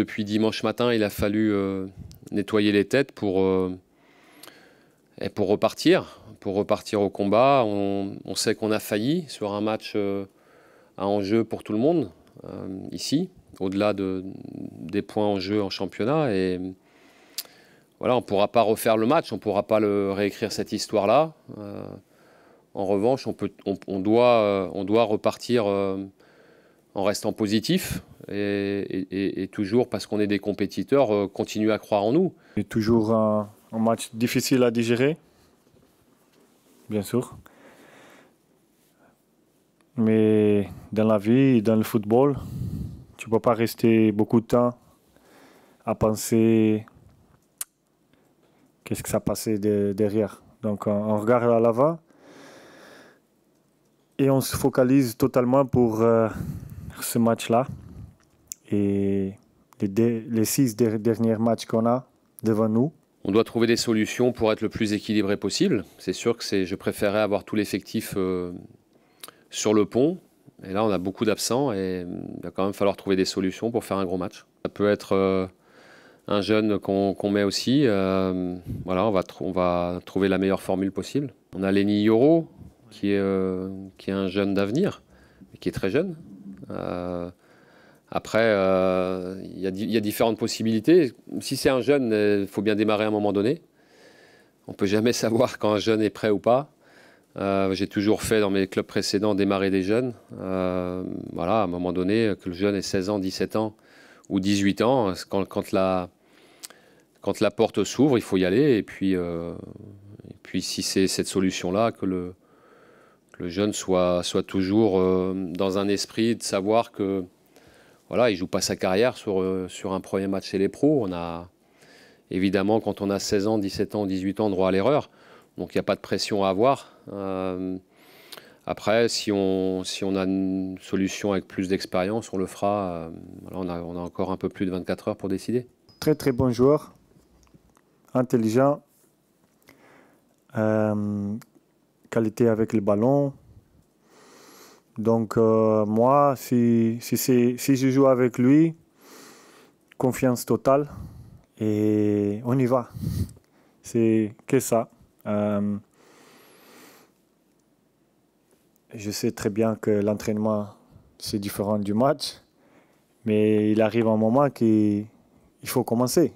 depuis dimanche matin, il a fallu euh, nettoyer les têtes pour, euh, pour repartir, pour repartir au combat. On, sait qu'on a failli sur un match euh, à enjeu pour tout le monde ici, au-delà des points en jeu en championnat. Et voilà, on ne pourra pas refaire le match, on ne pourra pas réécrire cette histoire-là. en revanche, on, peut, doit, on doit repartir en restant positif, et, toujours, parce qu'on est des compétiteurs, euh, à croire en nous. C'est toujours un, match difficile à digérer, bien sûr. Mais dans la vie dans le football, tu ne peux pas rester beaucoup de temps à penser qu'est-ce que ça passait derrière. Donc on, regarde à l'avant et on se focalise totalement pour euh, ce match-là et les, six derniers matchs qu'on a devant nous. On doit trouver des solutions pour être le plus équilibré possible. C'est sûr que je préférais avoir tout l'effectif euh, sur le pont. Et là, on a beaucoup d'absents et hum, il va quand même falloir trouver des solutions pour faire un gros match. Ça peut être euh, un jeune qu'on met aussi. Euh, voilà, on va, on va trouver la meilleure formule possible. On a Lenny Yoro, qui est, qui est un jeune d'avenir, qui est très jeune. Après, euh, il y, a différentes possibilités. Si c'est un jeune, il euh, faut bien démarrer à un moment donné. On ne peut jamais savoir quand un jeune est prêt ou pas. Euh, j'ai toujours fait dans mes clubs précédents démarrer des jeunes. voilà, à un moment donné, que le jeune ait 16 ans, 17 ans ou 18 ans, quand, la, quand la, porte s'ouvre, il faut y aller. Et puis, et puis si c'est cette solution-là, que le, que le, jeune soit, soit toujours dans un esprit de savoir que voilà, il joue pas sa carrière sur, euh, sur un premier match chez les pros. On a, évidemment, quand on a 16 ans, 17 ans, 18 ans, droit à l'erreur. Donc il n'y a pas de pression à avoir. Euh, après, si on, si on a une solution avec plus d'expérience, on le fera. Euh, on, a, encore un peu plus de 24 heures pour décider. Très très bon joueur, intelligent, qualité avec le ballon, donc euh, moi, si, je joue avec lui, confiance totale et on y va. C'est que ça. Euh, je sais très bien que l'entraînement, c'est différent du match, mais il arrive un moment qu'il faut commencer.